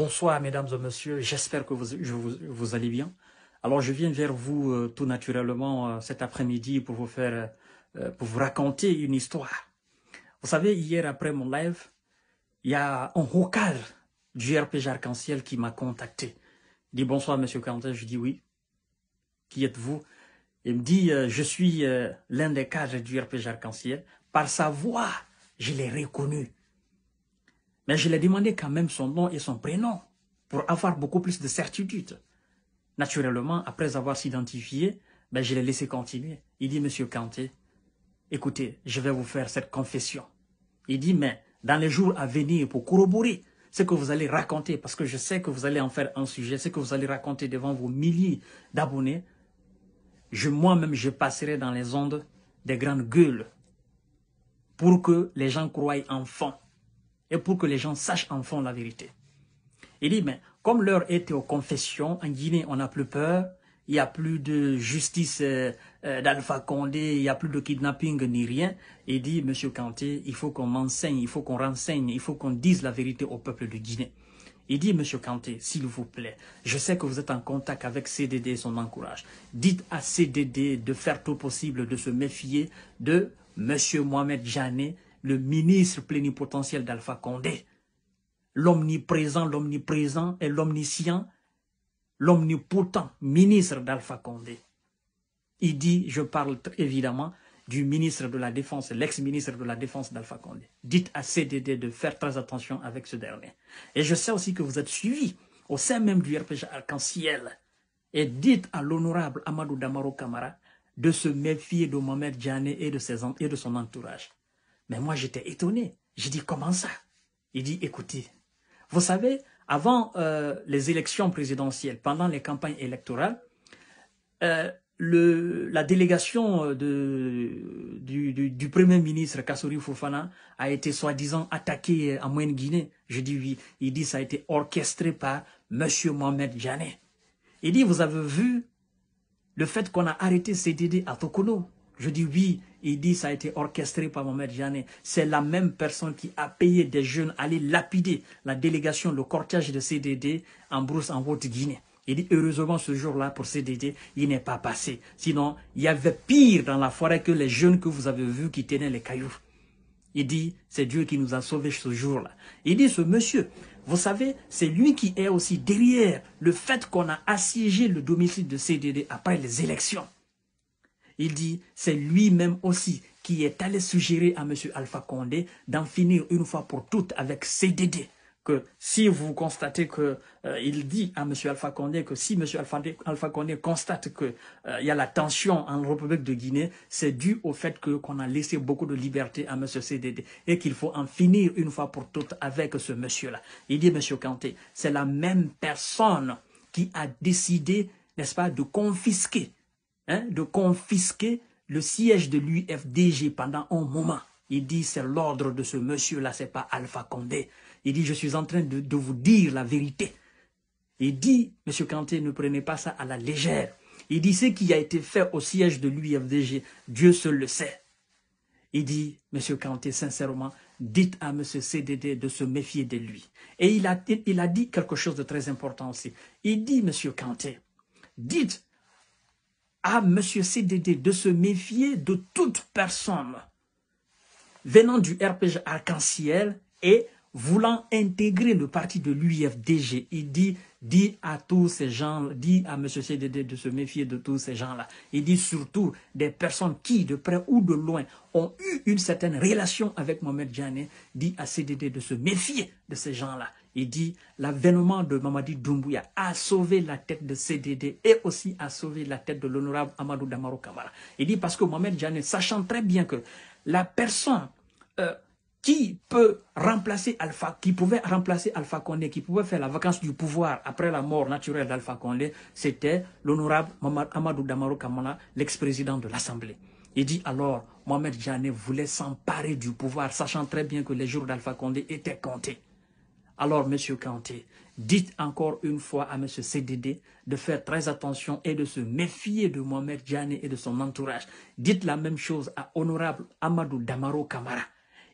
Bonsoir mesdames et messieurs, j'espère que vous, allez bien. Alors je viens vers vous euh, tout naturellement euh, cet après-midi pour vous faire, euh, pour vous raconter une histoire. Vous savez, hier après mon live, il y a un rocal du RPG Arc-en-Ciel qui m'a contacté. Il dit bonsoir monsieur Quentin, je dis oui. Qui êtes-vous Il me dit je suis l'un des cadres du RPG Arc-en-Ciel. Par sa voix, je l'ai reconnu. Mais je lui ai demandé quand même son nom et son prénom pour avoir beaucoup plus de certitude. Naturellement, après avoir s'identifié, ben, je l'ai laissé continuer. Il dit, Monsieur Kanté, écoutez, je vais vous faire cette confession. Il dit, mais dans les jours à venir, pour corroborer ce que vous allez raconter, parce que je sais que vous allez en faire un sujet, ce que vous allez raconter devant vos milliers d'abonnés, je moi-même, je passerai dans les ondes des grandes gueules pour que les gens croient enfin et pour que les gens sachent enfin la vérité. Il dit, mais comme l'heure était aux confessions, en Guinée, on n'a plus peur, il n'y a plus de justice euh, euh, d'Alpha Condé, il n'y a plus de kidnapping ni rien. Il dit, Monsieur Kanté, il faut qu'on m'enseigne, il faut qu'on renseigne, il faut qu'on dise la vérité au peuple de Guinée. Il dit, Monsieur Kanté, s'il vous plaît, je sais que vous êtes en contact avec CDD et son encourage. Dites à CDD de faire tout possible, de se méfier de M. Mohamed Janet le ministre plénipotentiel d'Alpha Condé, l'omniprésent, l'omniprésent et l'omniscient, l'omnipotent ministre d'Alpha Condé. Il dit, je parle évidemment du ministre de la Défense, l'ex-ministre de la Défense d'Alpha Condé. Dites à CDD de faire très attention avec ce dernier. Et je sais aussi que vous êtes suivi au sein même du RPG Arc-en-Ciel. Et dites à l'honorable Amadou Damaro Kamara de se méfier de Mohamed Djane et et de son entourage. Mais moi, j'étais étonné. J'ai dit, comment ça Il dit, écoutez, vous savez, avant euh, les élections présidentielles, pendant les campagnes électorales, euh, la délégation euh, du, du, Premier ministre Kassouri Fofana a été soi-disant attaquée en Moyenne-Guinée. Je dis oui. Il dit ça a été orchestré par M. Mohamed Janet. Il dit, vous avez vu le fait qu'on a arrêté CDD à Tokono. Je dis oui. Il dit ça a été orchestré par maître Janet. C'est la même personne qui a payé des jeunes à aller lapider la délégation, le cortège de CDD en brousse en Haute-Guinée. Il dit heureusement ce jour-là pour CDD, il n'est pas passé. Sinon, il y avait pire dans la forêt que les jeunes que vous avez vus qui tenaient les cailloux. Il dit, c'est Dieu qui nous a sauvés ce jour-là. Il dit, ce monsieur, vous savez, c'est lui qui est aussi derrière le fait qu'on a assiégé le domicile de CDD après les élections. Il dit, c'est lui-même aussi qui est allé suggérer à M. Alpha Condé d'en finir une fois pour toutes avec CDD. Que si vous constatez que euh, il dit à M. Alpha Condé que si M. Alpha, Condé constate que euh, y a la tension en République de Guinée, c'est dû au fait que qu'on a laissé beaucoup de liberté à M. CDD et qu'il faut en finir une fois pour toutes avec ce monsieur-là. Il dit M. Kanté, c'est la même personne qui a décidé, n'est-ce pas, de confisquer Hein, de confisquer le siège de l'UFDG pendant un moment. Il dit, c'est l'ordre de ce monsieur-là, c'est pas Alpha Condé. Il dit, je suis en train de, vous dire la vérité. Il dit, monsieur Kanté, ne prenez pas ça à la légère. Il dit, ce qui a été fait au siège de l'UFDG, Dieu seul le sait. Il dit, monsieur Kanté, sincèrement, dites à monsieur CDD de se méfier de lui. Et il a, il a dit quelque chose de très important aussi. Il dit, monsieur Kanté, dites à M. CDD de se méfier de toute personne venant du RPG Arc-en-Ciel et voulant intégrer le parti de l'UFDG. Il dit, à tous ces gens, dit à M. CDD de se méfier de tous ces gens-là. Il dit surtout des personnes qui, de près ou de loin, ont eu une certaine relation avec Mohamed Djané, dit à CDD de se méfier de ces gens-là. Il dit l'avènement de Mamadi Doumbouya a sauvé la tête de CDD et aussi a sauvé la tête de l'honorable Amadou Damaro Kamara. Il dit parce que Mohamed Djane sachant très bien que la personne euh, qui peut remplacer Alpha, qui pouvait remplacer Alpha Condé, qui pouvait faire la vacance du pouvoir après la mort naturelle d'Alpha Condé, c'était l'honorable Amadou Damaro Kamara, l'ex-président de l'Assemblée. Il dit alors, Mohamed Djane voulait s'emparer du pouvoir, sachant très bien que les jours d'Alpha Condé étaient comptés. Alors, Monsieur Kanté, dites encore une fois à M. CDD de faire très attention et de se méfier de Mohamed Djani et de son entourage. Dites la même chose à Honorable Amadou Damaro Kamara.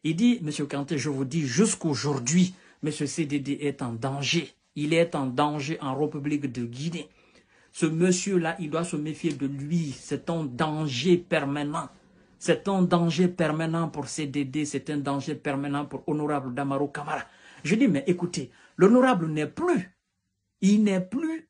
Il dit, Monsieur Kanté, je vous dis, jusqu'aujourd'hui, M. CDD est en danger. Il est en danger en République de Guinée. Ce monsieur-là, il doit se méfier de lui. C'est un danger permanent. C'est un danger permanent pour CDD, c'est un danger permanent pour Honorable Damaro Kamara. Je dis, mais écoutez, l'honorable n'est plus, il n'est plus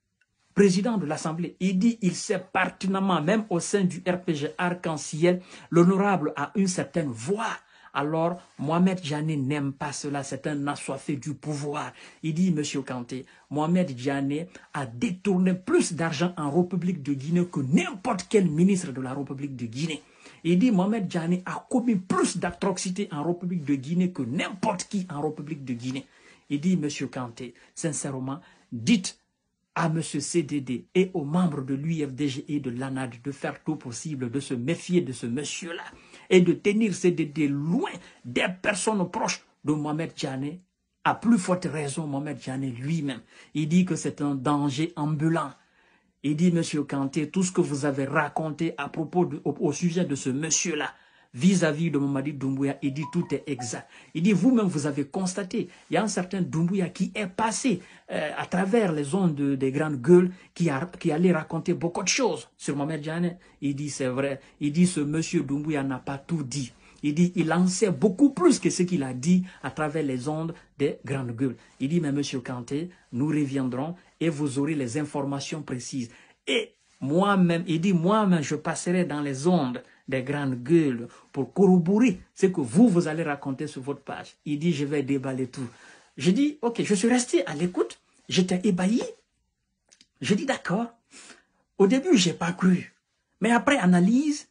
président de l'Assemblée. Il dit, il sait pertinemment, même au sein du RPG Arc-en-Ciel, l'honorable a une certaine voix. Alors, Mohamed Djané n'aime pas cela, c'est un assoiffé du pouvoir. Il dit, Monsieur Kanté, Mohamed Djané a détourné plus d'argent en République de Guinée que n'importe quel ministre de la République de Guinée. Il dit Mohamed Djani a commis plus d'atrocités en République de Guinée que n'importe qui en République de Guinée. Il dit, Monsieur Kanté, sincèrement, dites à M. CDD et aux membres de l'UFDG et de l'ANAD de faire tout possible de se méfier de ce monsieur-là et de tenir CDD loin des personnes proches de Mohamed Djané. À plus forte raison, Mohamed Djané lui-même. Il dit que c'est un danger ambulant. Il dit, Monsieur Kanté, tout ce que vous avez raconté à propos au, sujet de ce monsieur-là, vis-à-vis de Mamadi Doumbouya, il dit tout est exact. Il dit, vous-même, vous avez constaté, il y a un certain Doumbouya qui est passé euh, à travers les zones des grandes gueules, qui, allait raconter beaucoup de choses sur mère Djané. Il dit, c'est vrai. Il dit, ce monsieur Doumbouya n'a pas tout dit. Il dit, il en sait beaucoup plus que ce qu'il a dit à travers les ondes des grandes gueules. Il dit, mais monsieur Kanté, nous reviendrons et vous aurez les informations précises. Et moi-même, il dit, moi-même, je passerai dans les ondes des grandes gueules pour corroborer ce que vous, vous allez raconter sur votre page. Il dit, je vais déballer tout. Je dis, ok, je suis resté à l'écoute, j'étais ébahi. Je dis, d'accord. Au début, j'ai pas cru. Mais après analyse,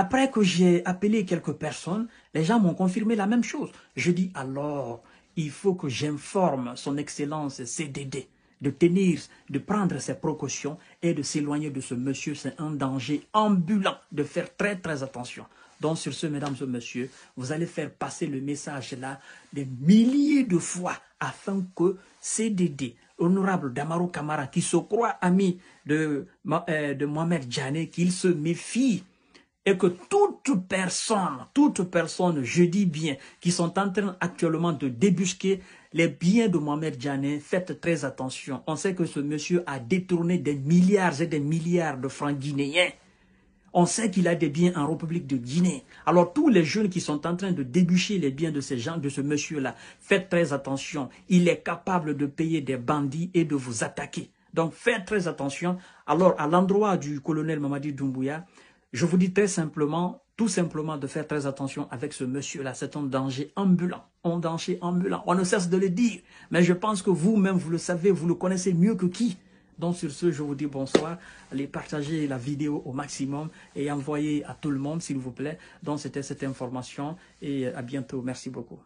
après que j'ai appelé quelques personnes, les gens m'ont confirmé la même chose. Je dis alors, il faut que j'informe son excellence CDD de tenir, de prendre ses précautions et de s'éloigner de ce monsieur. C'est un danger ambulant de faire très très attention. Donc sur ce, mesdames et messieurs, vous allez faire passer le message là des milliers de fois afin que CDD, honorable Damaro Kamara, qui se croit ami de, euh, de Mohamed Djané, qu'il se méfie et que toute personne, toute personne, je dis bien, qui sont en train actuellement de débusquer les biens de Mohamed Djané, faites très attention. On sait que ce monsieur a détourné des milliards et des milliards de francs guinéens. On sait qu'il a des biens en République de Guinée. Alors tous les jeunes qui sont en train de déboucher les biens de ces gens, de ce monsieur-là, faites très attention. Il est capable de payer des bandits et de vous attaquer. Donc faites très attention. Alors à l'endroit du colonel Mamadi Doumbouya, je vous dis très simplement, tout simplement de faire très attention avec ce monsieur-là. C'est un danger ambulant, un danger ambulant. On ne cesse de le dire, mais je pense que vous-même, vous le savez, vous le connaissez mieux que qui. Donc sur ce, je vous dis bonsoir. Allez partager la vidéo au maximum et envoyez à tout le monde, s'il vous plaît. Donc c'était cette information et à bientôt. Merci beaucoup.